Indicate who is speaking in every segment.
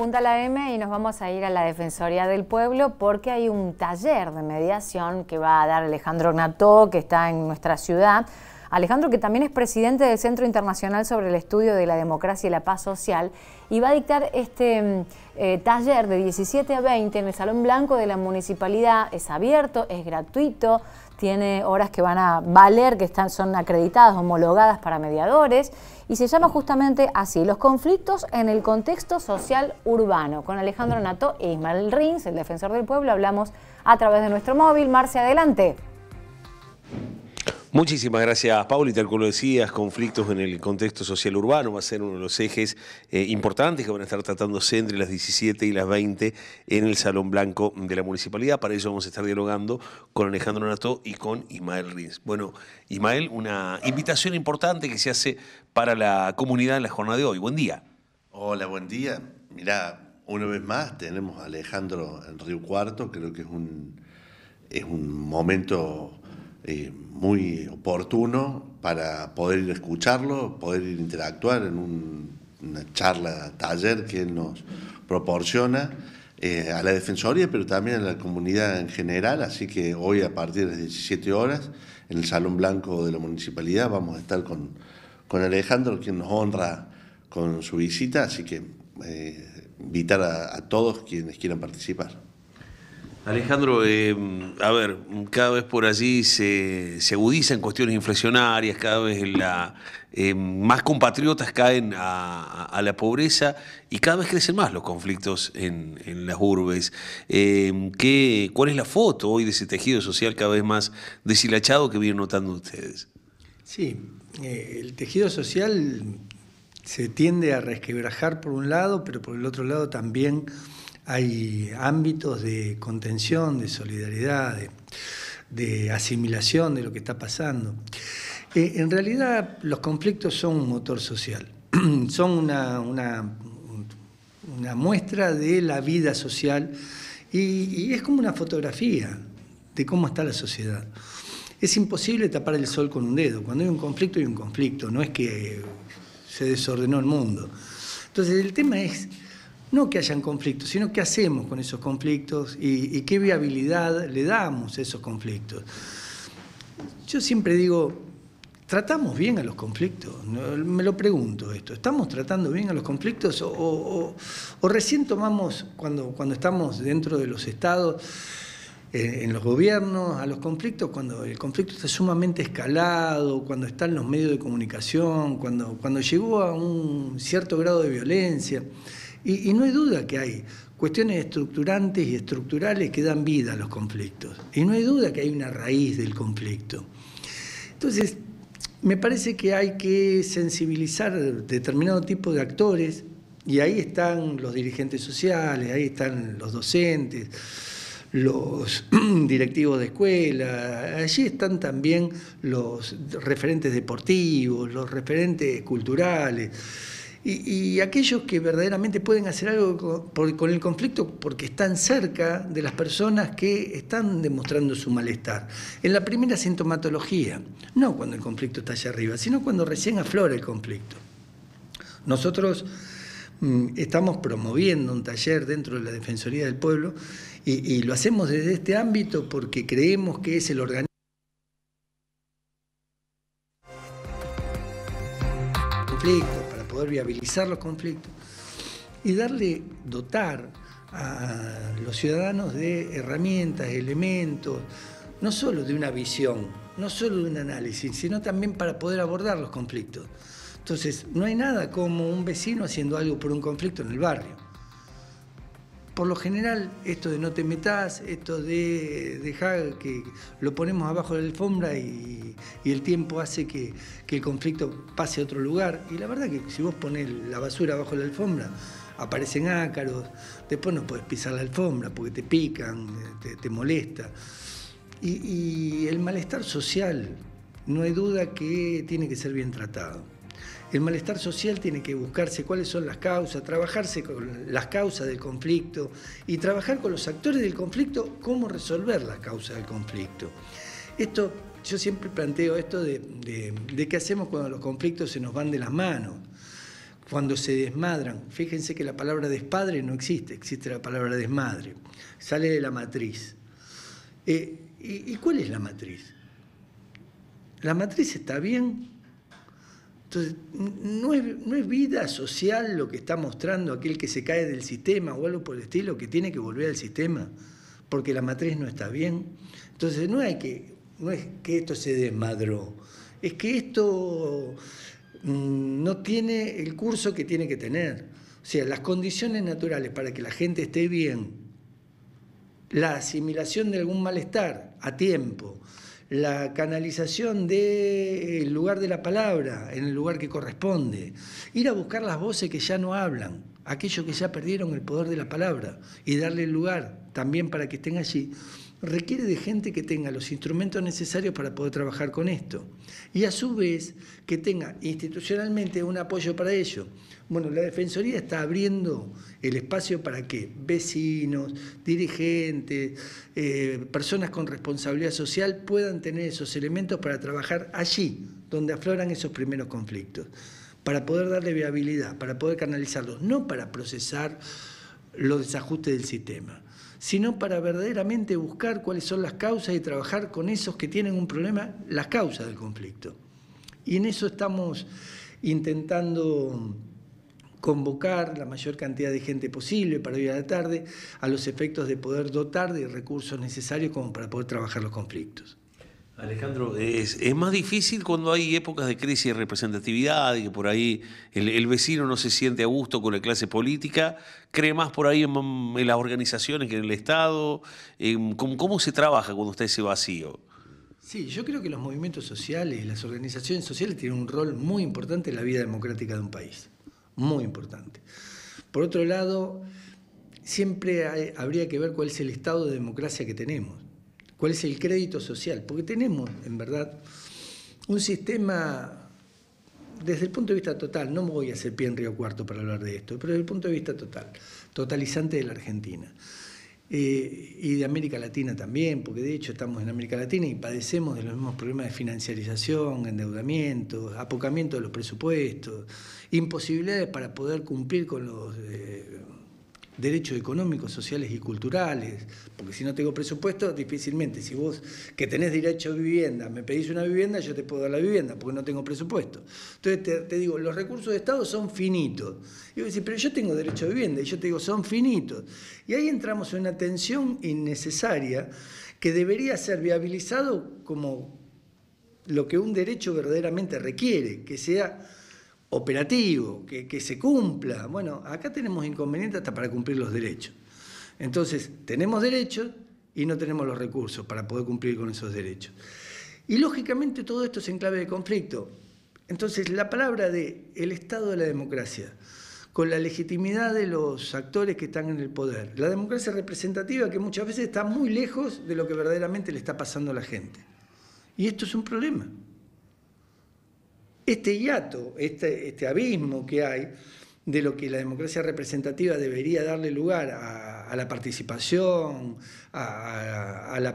Speaker 1: Punta la M y nos vamos a ir a la Defensoría del Pueblo porque hay un taller de mediación que va a dar Alejandro Nató, que está en nuestra ciudad. Alejandro, que también es presidente del Centro Internacional sobre el Estudio de la Democracia y la Paz Social, y va a dictar este mm, eh, taller de 17 a 20 en el Salón Blanco de la Municipalidad. Es abierto, es gratuito, tiene horas que van a valer, que están, son acreditadas, homologadas para mediadores, y se llama justamente así, los conflictos en el contexto social urbano. Con Alejandro Nato e Ismael Rins, el defensor del pueblo, hablamos a través de nuestro móvil. Marcia, adelante.
Speaker 2: Muchísimas gracias, y Tal como decías, conflictos en el contexto social urbano va a ser uno de los ejes eh, importantes que van a estar tratándose entre las 17 y las 20 en el Salón Blanco de la Municipalidad. Para ello vamos a estar dialogando con Alejandro Nato y con Ismael Rins. Bueno, Ismael, una invitación importante que se hace para la comunidad en la jornada de hoy. Buen día. Hola, buen día. Mirá, una vez más tenemos a Alejandro en Río Cuarto. Creo que es un, es un momento eh, muy oportuno para poder ir a escucharlo, poder ir a interactuar en una charla, taller que nos proporciona eh, a la Defensoría, pero también a la comunidad en general. Así que hoy a partir de las 17 horas, en el Salón Blanco de la Municipalidad, vamos a estar con, con Alejandro, quien nos honra con su visita. Así que eh, invitar a todos quienes quieran participar. Alejandro, eh, a ver, cada vez por allí se, se agudizan cuestiones inflacionarias, cada vez eh, más compatriotas caen a, la pobreza y cada vez crecen más los conflictos en, las urbes. Eh, ¿qué, ¿Cuál es la foto hoy de ese tejido social cada vez más deshilachado que vienen notando ustedes?
Speaker 3: Sí, el tejido social se tiende a resquebrajar por un lado, pero por el otro lado también hay ámbitos de contención, de solidaridad, de, asimilación de lo que está pasando. Eh, en realidad los conflictos son un motor social, son una, muestra de la vida social y, y, es como una fotografía de cómo está la sociedad. Es imposible tapar el sol con un dedo, cuando hay un conflicto hay un conflicto, no es que se desordenó el mundo. Entonces el tema es no que hayan conflictos, sino qué hacemos con esos conflictos y, qué viabilidad le damos a esos conflictos. Yo siempre digo, ¿Tratamos bien a los conflictos? Me lo pregunto esto. ¿Estamos tratando bien a los conflictos o, recién tomamos, cuando, cuando estamos dentro de los estados, eh, en los gobiernos, a los conflictos, cuando el conflicto está sumamente escalado, cuando están los medios de comunicación, cuando, cuando llegó a un cierto grado de violencia? Y, no hay duda que hay cuestiones estructurantes y estructurales que dan vida a los conflictos. Y no hay duda que hay una raíz del conflicto. Entonces, me parece que hay que sensibilizar determinado tipo de actores, y ahí están los dirigentes sociales, ahí están los docentes, los directivos de escuela, allí están también los referentes deportivos, los referentes culturales y, aquellos que verdaderamente pueden hacer algo con, el conflicto porque están cerca de las personas que están demostrando su malestar. En la primera sintomatología, no cuando el conflicto está allá arriba, sino cuando recién aflora el conflicto. Nosotros mm, estamos promoviendo un taller dentro de la Defensoría del Pueblo y, lo hacemos desde este ámbito porque creemos que es el organismo conflicto poder viabilizar los conflictos y darle, dotar a los ciudadanos de herramientas, elementos, no solo de una visión, no solo de un análisis, sino también para poder abordar los conflictos. Entonces, no hay nada como un vecino haciendo algo por un conflicto en el barrio por lo general, esto de no te metas, esto de dejar que lo ponemos abajo de la alfombra y, el tiempo hace que, el conflicto pase a otro lugar. Y la verdad que si vos pones la basura abajo de la alfombra, aparecen ácaros, después no puedes pisar la alfombra porque te pican, te, molesta. y el malestar social, no hay duda que tiene que ser bien tratado. El malestar social tiene que buscarse cuáles son las causas, trabajarse con las causas del conflicto y trabajar con los actores del conflicto cómo resolver las causas del conflicto. Esto, yo siempre planteo esto de, qué hacemos cuando los conflictos se nos van de las manos, cuando se desmadran. Fíjense que la palabra despadre no existe, existe la palabra desmadre. Sale de la matriz. Eh, ¿Y cuál es la matriz? La matriz está bien entonces, no es, vida social lo que está mostrando aquel que se cae del sistema o algo por el estilo, que tiene que volver al sistema, porque la matriz no está bien. Entonces, no, que, es que esto se desmadró, es que esto mm, no tiene el curso que tiene que tener. O sea, las condiciones naturales para que la gente esté bien, la asimilación de algún malestar a tiempo, la canalización del lugar de la palabra en el lugar que corresponde, ir a buscar las voces que ya no hablan, aquellos que ya perdieron el poder de la palabra y darle el lugar también para que estén allí requiere de gente que tenga los instrumentos necesarios para poder trabajar con esto y a su vez que tenga institucionalmente un apoyo para ello. Bueno, la Defensoría está abriendo el espacio para que vecinos, dirigentes, eh, personas con responsabilidad social puedan tener esos elementos para trabajar allí, donde afloran esos primeros conflictos, para poder darle viabilidad, para poder canalizarlos, no para procesar los desajustes del sistema sino para verdaderamente buscar cuáles son las causas y trabajar con esos que tienen un problema, las causas del conflicto. Y en eso estamos intentando convocar la mayor cantidad de gente posible para hoy a la tarde a los efectos de poder dotar de recursos necesarios como para poder trabajar los conflictos. Alejandro,
Speaker 2: es, más difícil cuando hay épocas de crisis de representatividad y que por ahí el, vecino no se siente a gusto con la clase política, cree más por ahí en, las organizaciones que en el Estado. Em, ¿cómo, se trabaja cuando está ese vacío?
Speaker 3: Sí, yo creo que los movimientos sociales, las organizaciones sociales tienen un rol muy importante en la vida democrática de un país, muy importante. Por otro lado, siempre habría que ver cuál es el estado de democracia que tenemos cuál es el crédito social, porque tenemos, en verdad, un sistema, desde el punto de vista total, no me voy a hacer pie en Río Cuarto para hablar de esto, pero desde el punto de vista total, totalizante de la Argentina. Eh, y de América Latina también, porque de hecho estamos en América Latina y padecemos de los mismos problemas de financiarización, endeudamiento, apocamiento de los presupuestos, imposibilidades para poder cumplir con los... Eh, derechos económicos, sociales y culturales, porque si no tengo presupuesto, difícilmente, si vos que tenés derecho a vivienda, me pedís una vivienda, yo te puedo dar la vivienda, porque no tengo presupuesto. Entonces te, digo, los recursos de Estado son finitos. Y vos decís, pero yo tengo derecho a vivienda, y yo te digo, son finitos. Y ahí entramos en una tensión innecesaria que debería ser viabilizado como lo que un derecho verdaderamente requiere, que sea operativo, que, se cumpla. Bueno, acá tenemos inconvenientes hasta para cumplir los derechos. Entonces, tenemos derechos y no tenemos los recursos para poder cumplir con esos derechos. Y lógicamente todo esto es en clave de conflicto. Entonces, la palabra de el Estado de la democracia, con la legitimidad de los actores que están en el poder, la democracia representativa que muchas veces está muy lejos de lo que verdaderamente le está pasando a la gente. Y esto es un problema este hiato, este, este, abismo que hay de lo que la democracia representativa debería darle lugar a, la participación, a, la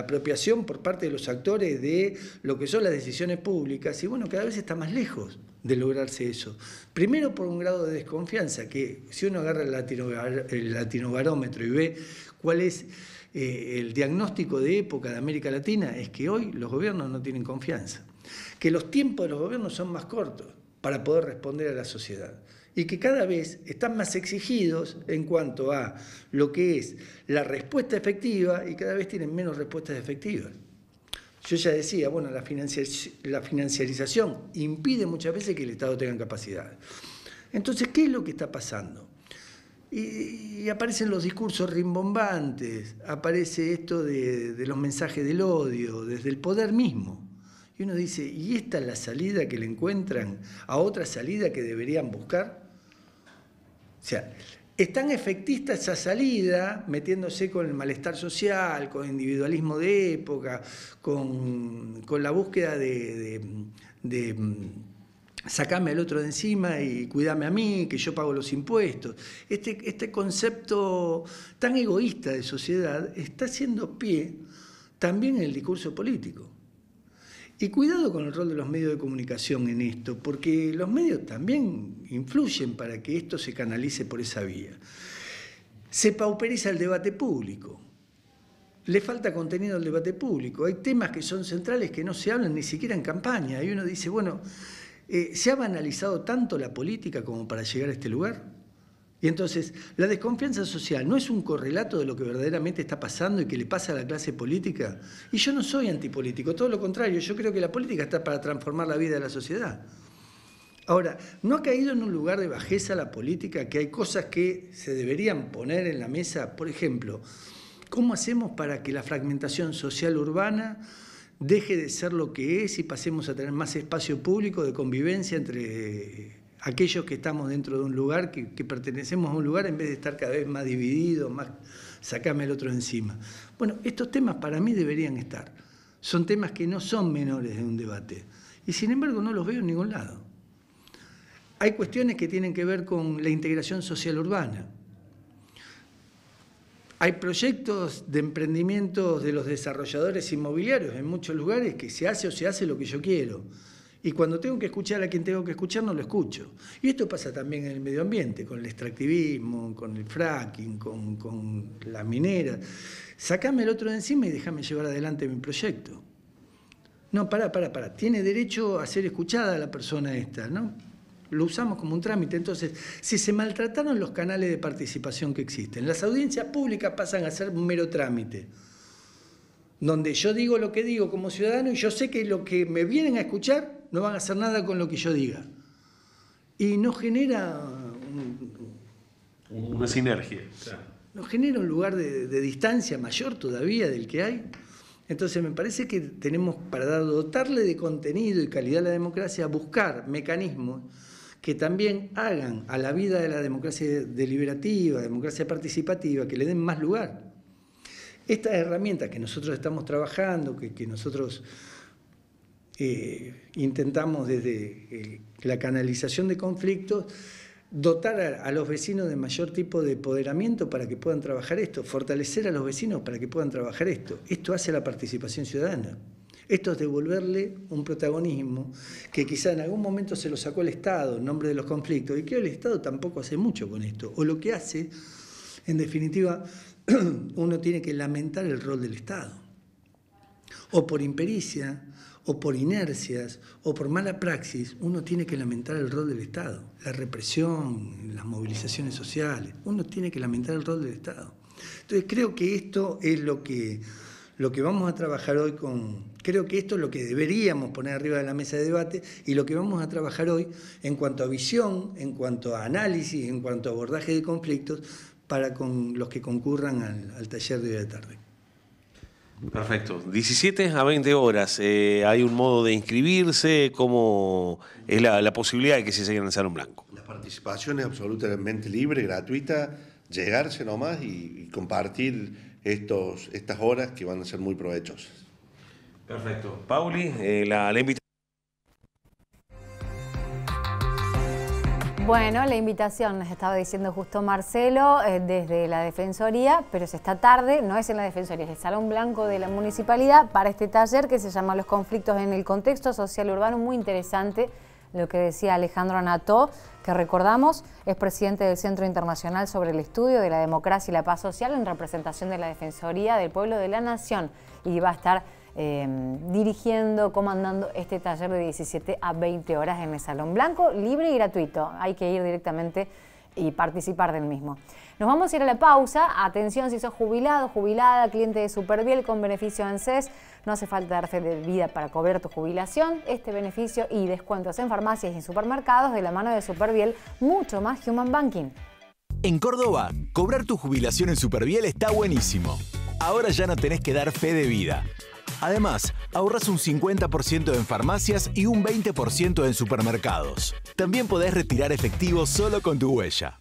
Speaker 3: apropiación por parte de los actores de lo que son las decisiones públicas, y bueno, cada vez está más lejos de lograrse eso. Primero por un grado de desconfianza, que si uno agarra el, latino, latinobarómetro y ve cuál es eh, el diagnóstico de época de América Latina, es que hoy los gobiernos no tienen confianza que los tiempos de los gobiernos son más cortos para poder responder a la sociedad y que cada vez están más exigidos en cuanto a lo que es la respuesta efectiva y cada vez tienen menos respuestas efectivas. Yo ya decía, bueno, la, financiarización impide muchas veces que el Estado tenga capacidad. Entonces, ¿qué es lo que está pasando? Y, aparecen los discursos rimbombantes, aparece esto de los mensajes del odio, desde el poder mismo. Y uno dice, ¿y esta es la salida que le encuentran a otra salida que deberían buscar? O sea, es tan efectista esa salida, metiéndose con el malestar social, con el individualismo de época, con, la búsqueda de, mm, sacarme al otro de encima y cuidarme a mí, que yo pago los impuestos. Este, este concepto tan egoísta de sociedad está haciendo pie también en el discurso político. Y cuidado con el rol de los medios de comunicación en esto, porque los medios también influyen para que esto se canalice por esa vía. Se pauperiza el debate público. Le falta contenido al debate público. Hay temas que son centrales que no se hablan ni siquiera en campaña. Y uno dice, bueno, eh, ¿se ha banalizado tanto la política como para llegar a este lugar? Y entonces, la desconfianza social no es un correlato de lo que verdaderamente está pasando y que le pasa a la clase política. Y yo no soy antipolítico, todo lo contrario, yo creo que la política está para transformar la vida de la sociedad. Ahora, ¿no ha caído en un lugar de bajeza la política que hay cosas que se deberían poner en la mesa? Por ejemplo, ¿cómo hacemos para que la fragmentación social urbana deje de ser lo que es y pasemos a tener más espacio público de convivencia entre aquellos que estamos dentro de un lugar, que, pertenecemos a un lugar, en vez de estar cada vez más divididos, más sacame el otro encima. Bueno, estos temas para mí deberían estar. Son temas que no son menores de un debate. Y sin embargo no los veo en ningún lado. Hay cuestiones que tienen que ver con la integración social urbana. Hay proyectos de emprendimiento de los desarrolladores inmobiliarios en muchos lugares que se hace o se hace lo que yo quiero. Y cuando tengo que escuchar a quien tengo que escuchar, no lo escucho. Y esto pasa también en el medio ambiente, con el extractivismo, con el fracking, con, la minera. Sacame el otro de encima y déjame llevar adelante mi proyecto. No, pará, pará, pará. Tiene derecho a ser escuchada la persona esta, ¿no? Lo usamos como un trámite. Entonces, si se maltrataron los canales de participación que existen, las audiencias públicas pasan a ser un mero trámite donde yo digo lo que digo como ciudadano y yo sé que lo que me vienen a escuchar no van a hacer nada con lo que yo diga. Y no genera... una sinergia. no genera un lugar de, distancia mayor todavía del que hay. Entonces me parece que tenemos para dotarle de contenido y calidad a la democracia, buscar mecanismos que también hagan a la vida de la democracia deliberativa, democracia participativa, que le den más lugar. Estas herramientas que nosotros estamos trabajando, que, que nosotros eh, intentamos desde eh, la canalización de conflictos dotar a, los vecinos de mayor tipo de empoderamiento para que puedan trabajar esto, fortalecer a los vecinos para que puedan trabajar esto. Esto hace la participación ciudadana. Esto es devolverle un protagonismo que quizá en algún momento se lo sacó el Estado en nombre de los conflictos y que el Estado tampoco hace mucho con esto. O lo que hace, en definitiva, uno tiene que lamentar el rol del Estado o por impericia, o por inercias, o por mala praxis, uno tiene que lamentar el rol del Estado, la represión, las movilizaciones sociales, uno tiene que lamentar el rol del Estado. Entonces creo que esto es lo que, lo que vamos a trabajar hoy con... Creo que esto es lo que deberíamos poner arriba de la mesa de debate y lo que vamos a trabajar hoy en cuanto a visión, en cuanto a análisis, en cuanto a abordaje de conflictos para con los que concurran al, al taller de hoy de tarde.
Speaker 2: Perfecto. 17 a 20 horas. Eh, ¿Hay un modo de inscribirse? ¿Cómo es la, posibilidad de que se en el Salón Blanco? La participación es absolutamente libre, gratuita. Llegarse nomás y, compartir estos, estas horas que van a ser muy provechosas. Perfecto. Pauli, eh, la, la invitación.
Speaker 1: Bueno, la invitación, nos estaba diciendo justo Marcelo, eh, desde la Defensoría, pero es esta tarde, no es en la Defensoría, es el Salón Blanco de la Municipalidad, para este taller que se llama Los conflictos en el contexto social urbano, muy interesante lo que decía Alejandro Anató, que recordamos es presidente del Centro Internacional sobre el Estudio de la Democracia y la Paz Social en representación de la Defensoría del Pueblo de la Nación y va a estar Em, dirigiendo, comandando este taller de 17 a 20 horas en el Salón Blanco, libre y gratuito. Hay que ir directamente y participar del mismo. Nos vamos a ir a la pausa. Atención si sos jubilado, jubilada, cliente de Superviel con beneficio ANSES. No hace falta dar fe de vida para cobrar tu jubilación. Este beneficio y descuentos en farmacias y supermercados de la mano de Superviel, mucho más Human Banking.
Speaker 2: En Córdoba, cobrar tu jubilación en Superviel está buenísimo. Ahora ya no tenés que dar fe de vida. Además, ahorras un 50% en farmacias y un 20% en supermercados. También podés retirar efectivo solo con tu huella.